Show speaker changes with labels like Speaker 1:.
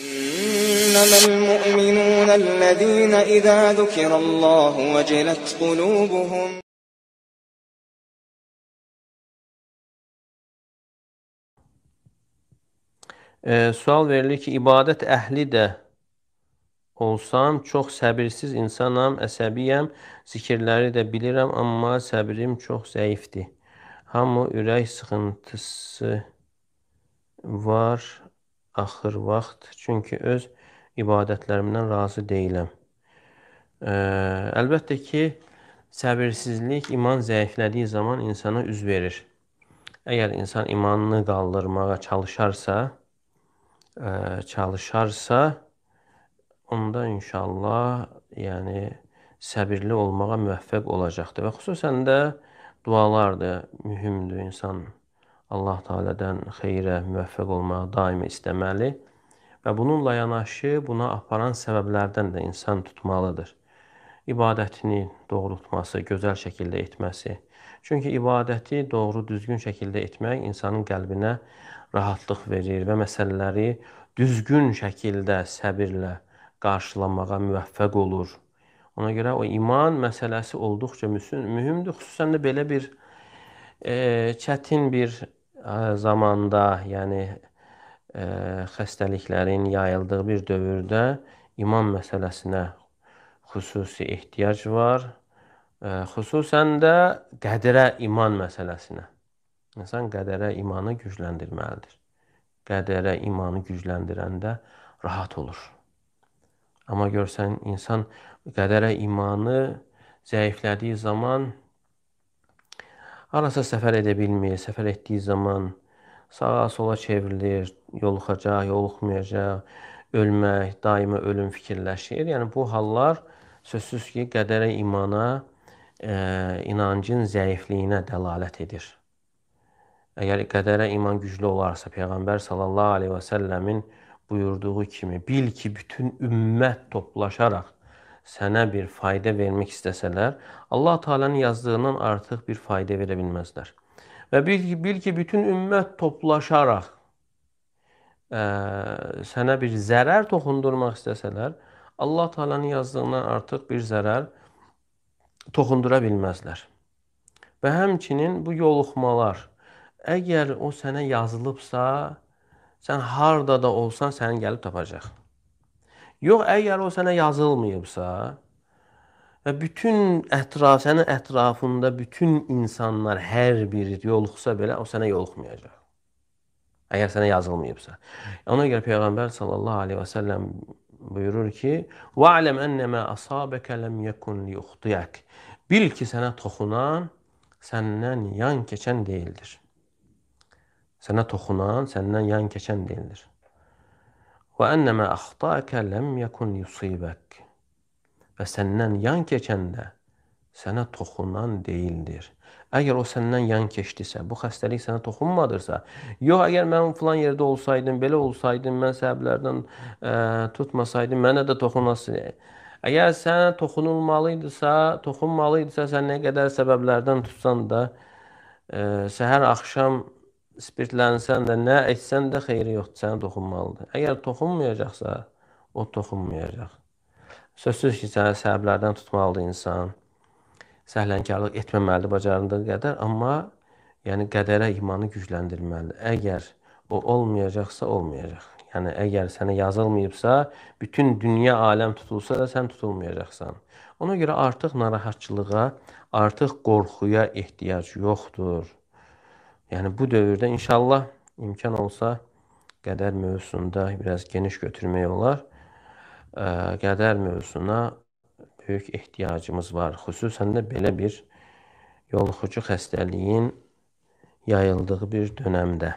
Speaker 1: إنما المؤمنون الذين إذا ذكر الله وجلت قلوبهم E, sual verilir ki, ibadət əhli də olsam, çox səbirsiz insanam, əsəbiyəm, zikirləri də bilirəm, amma səbrim çox zəifdir. Hamı ürək sıxıntısı var, axır vaxt, çünki öz ibadətlərimdən razı deyiləm. E, əlbəttə ki, səbirsizlik iman zəiflədiyi zaman insana üz verir. Əgər insan imanını qaldırmağa çalışarsa, e, çalışarsa, onda inşallah, yəni səbirli olmağa müvəffəq olacaqdır və xüsusən də dualar da mühümdür insan Allah Taala'dan xeyrə müvəffəq olmağı daim istəməli və bununla yanaşı buna aparan səbəblərdən də insan tutmalıdır. İbadətini doğru tutması, gözəl şəkildə etməsi. Çünki ibadəti doğru, düzgün şəkildə etmək insanın qəlbinə rahatlıq verir və məsələləri düzgün şəkildə səbirlə qarşılamağa müvəffəq olur. Ona görə o iman məsələsi olduqca mühümdür. Xüsusən də belə bir e, çətin bir zamanda, yəni ə, e, xəstəliklərin yayıldığı bir dövrdə iman məsələsinə xüsusi ehtiyac var. Ə, e, xüsusən də qədərə iman məsələsinə. İnsan qədərə imanı gücləndirməlidir. Qədərə imanı gücləndirəndə rahat olur. Amma görsən insan qədərə imanı zəiflədiyi zaman Harasa səfər edə bilmir, səfər etdiyi zaman sağa sola çevrilir, yoluxacaq, yoluxmayacaq, ölmək, daima ölüm fikirləşir. Yəni bu hallar sözsüz ki, qədərə imana, ə, e, inancın zəifliyinə dəlalət edir. Əgər qədərə iman güclü olarsa, Peyğəmbər sallallahu əleyhi və səlləmin buyurduğu kimi, bil ki, bütün ümmət toplaşaraq sənə bir fayda vermək istəsələr, Allah Taala'nın yazdığından artıq bir fayda verə bilməzlər. Və bil, bil ki, bütün ümmət toplaşaraq ə, e, sənə bir zərər toxundurmaq istəsələr, Allah Taala'nın yazdığından artıq bir zərər toxundura bilməzlər. Və həmçinin bu yoluxmalar əgər o sənə yazılıbsa, sən harda da olsan, səni gəlib tapacaq. Yox, əgər o sənə yazılmayıbsa və bütün ətraf, sənin ətrafında bütün insanlar hər biri yoluxsa belə o sənə yoluxmayacaq. Əgər sənə yazılmayıbsa. Ona görə peyğəmbər sallallahu alayhi və sallam buyurur ki: "Və aləm ennəmə asabəkə lem yekun liyuxtiyak." Bil ki, sənə toxunan səndən yan keçən deyildir. Sənə toxunan səndən yan keçən deyildir. وənnə mə axtaka ləm yekun yusibək. Və səndən yan keçəndə sənə toxunan deyildir. Əgər o səndən yan keçdisə, bu xəstəlik sənə toxunmadırsa, yox əgər mən filan yerdə olsaydım, belə olsaydım, mən səbəblərdən ə, e, tutmasaydım, mənə də toxunasın. Əgər sənə toxunulmalı idisə, toxunmalı idisə, sən nə qədər səbəblərdən tutsan da, ə, e, səhər axşam spirtlənsən də, nə etsən də xeyri yoxdur, sənə toxunmalıdır. Əgər toxunmayacaqsa, o toxunmayacaq. Sözsüz ki, sənə səbəblərdən tutmalıdır insan. Səhlənkarlıq etməməlidir bacarındığı qədər, amma yəni qədərə imanı gücləndirməlidir. Əgər o olmayacaqsa, olmayacaq. Yəni əgər sənə yazılmayıbsa, bütün dünya aləm tutulsa da sən tutulmayacaqsan. Ona görə artıq narahatçılığa, artıq qorxuya ehtiyac yoxdur. Yəni bu dövrdə inşallah imkan olsa qədər mövzusunda biraz geniş götürmək olar. Qədər mövzusuna böyük ehtiyacımız var. Xüsusən də belə bir yoluxucu xəstəliyin yayıldığı bir dönəmdə.